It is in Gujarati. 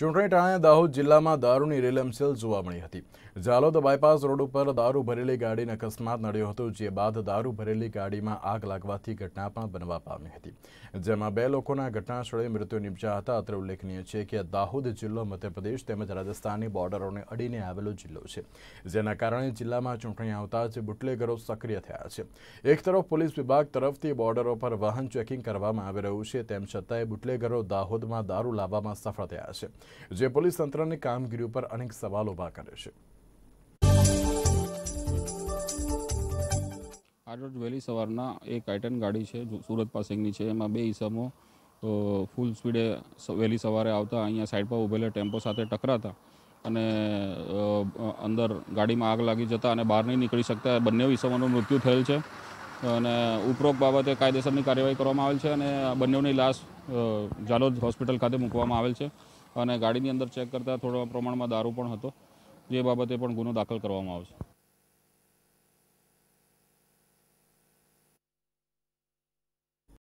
ચૂંટણી ટાણે દાહોદ જિલ્લામાં દારૂની રેલમસેલ જોવા મળી હતી ઝાલોદ બાયપાસ રોડ ઉપર દારૂ ભરેલી ગાડીને અકસ્માત નડ્યો હતો જે બાદ દારૂ ભરેલી ગાડીમાં આગ લાગવાથી ઘટના પણ બનવા પામી હતી જેમાં બે લોકોના ઘટનાસ્થળે મૃત્યુ નિપજ્યા હતા અત્રે ઉલ્લેખનીય છે કે દાહોદ જિલ્લો મધ્યપ્રદેશ તેમજ રાજસ્થાનની બોર્ડરોને અડીને આવેલો જિલ્લો છે જેના કારણે જિલ્લામાં ચૂંટણી આવતા જ બુટલેગરો સક્રિય થયા છે એક તરફ પોલીસ વિભાગ તરફથી બોર્ડરો પર વાહન ચેકિંગ કરવામાં આવી રહ્યું છે તેમ છતાંય બુટલેગરો દાહોદમાં દારૂ લાવવામાં સફળ થયા છે જે પોલીસ તંત્રની કામગીરી ઉપર અનેક સવાલ ઉભા કરે છે આજરોજ વહેલી સવારના એક આઇટન ગાડી છે સુરત પાસિંગની છે એમાં બે ઈસમો ફૂલ સ્પીડે વહેલી સવારે આવતા અહીંયા સાઈડ પર ઊભેલા ટેમ્પો સાથે ટકરાતા અને અંદર ગાડીમાં આગ લાગી જતા અને બહાર નહીં નીકળી શકતા બંને ઈસમોનું મૃત્યુ થયેલ છે અને ઉપરોક્ત બાબતે કાયદેસરની કાર્યવાહી કરવામાં આવેલ છે અને બંનેની લાશ જાલોદ હોસ્પિટલ ખાતે મૂકવામાં આવેલ છે અને ગાડીની અંદર ચેક કરતાં થોડા પ્રમાણમાં દારૂ પણ હતો જે બાબતે પણ ગુનો દાખલ કરવામાં આવશે